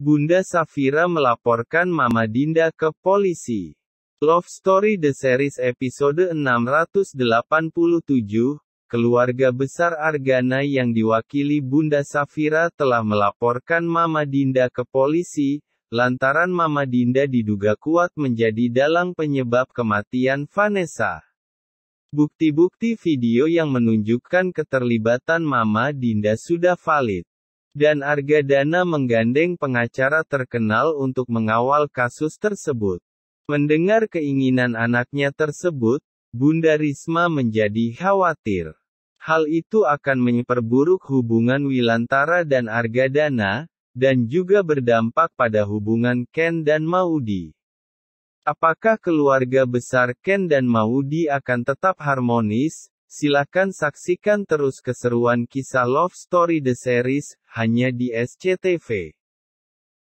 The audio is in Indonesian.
Bunda Safira melaporkan Mama Dinda ke polisi. Love Story The Series episode 687, keluarga besar Argana yang diwakili Bunda Safira telah melaporkan Mama Dinda ke polisi, lantaran Mama Dinda diduga kuat menjadi dalang penyebab kematian Vanessa. Bukti-bukti video yang menunjukkan keterlibatan Mama Dinda sudah valid. Dan Arga Dana menggandeng pengacara terkenal untuk mengawal kasus tersebut. Mendengar keinginan anaknya tersebut, Bunda Risma menjadi khawatir. Hal itu akan memperburuk hubungan Wilantara dan Arga Dana, dan juga berdampak pada hubungan Ken dan Maudi. Apakah keluarga besar Ken dan Maudi akan tetap harmonis, Silakan saksikan terus keseruan kisah Love Story The Series, hanya di SCTV.